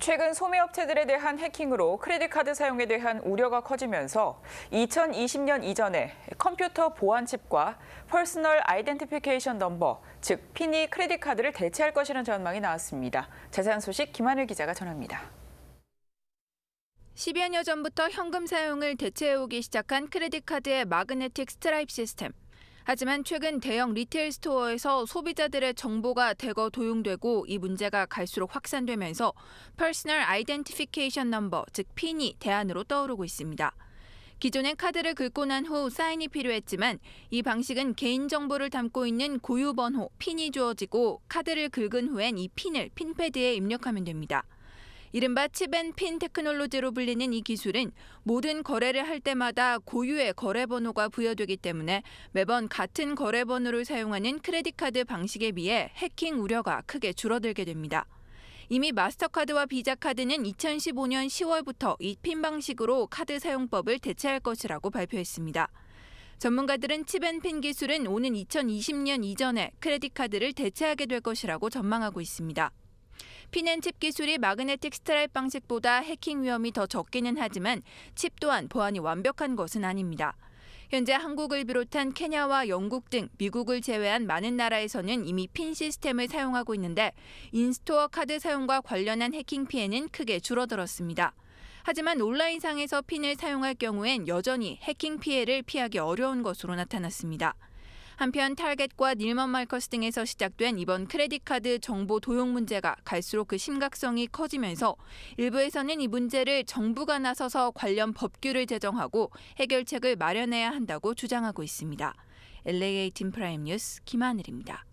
최근 소매업체들에 대한 해킹으로 크레딧카드 사용에 대한 우려가 커지면서 2020년 이전에 컴퓨터 보안칩과 퍼스널 아이덴티피케이션 넘버, 즉 핀이 크레딧카드를 대체할 것이라는 전망이 나왔습니다. 자세한 소식 김하늘 기자가 전합니다. 10여 년 전부터 현금 사용을 대체해오기 시작한 크레딧카드의 마그네틱 스트라입 이 시스템. 하지만 최근 대형 리테일 스토어에서 소비자들의 정보가 대거 도용되고 이 문제가 갈수록 확산되면서 Personal Identification Number, 즉 핀이 대안으로 떠오르고 있습니다. 기존엔 카드를 긁고 난 후 사인이 필요했지만 이 방식은 개인정보를 담고 있는 고유번호, 핀이 주어지고 카드를 긁은 후엔 이 핀을 핀패드에 입력하면 됩니다. 이른바 칩앤핀 테크놀로지로 불리는 이 기술은 모든 거래를 할 때마다 고유의 거래번호가 부여되기 때문에 매번 같은 거래번호를 사용하는 크레딧카드 방식에 비해 해킹 우려가 크게 줄어들게 됩니다. 이미 마스터카드와 비자카드는 2015년 10월부터 이 핀 방식으로 카드 사용법을 대체할 것이라고 발표했습니다. 전문가들은 칩앤핀 기술은 오는 2020년 이전에 크레딧카드를 대체하게 될 것이라고 전망하고 있습니다. 피는 칩 기술이 마그네틱 스트라이프 방식보다 해킹 위험이 더 적기는 하지만 칩 또한 보안이 완벽한 것은 아닙니다. 현재 한국을 비롯한 케냐와 영국 등 미국을 제외한 많은 나라에서는 이미 핀 시스템을 사용하고 있는데 인스토어 카드 사용과 관련한 해킹 피해는 크게 줄어들었습니다. 하지만 온라인상에서 핀을 사용할 경우엔 여전히 해킹 피해를 피하기 어려운 것으로 나타났습니다. 한편 탈겟과 닐먼 말커스 등에서 시작된 이번 크레딧카드 정보 도용 문제가 갈수록 그 심각성이 커지면서 일부에서는 이 문제를 정부가 나서서 관련 법규를 제정하고 해결책을 마련해야 한다고 주장하고 있습니다. l a 팀 프라임 뉴스 김하늘입니다.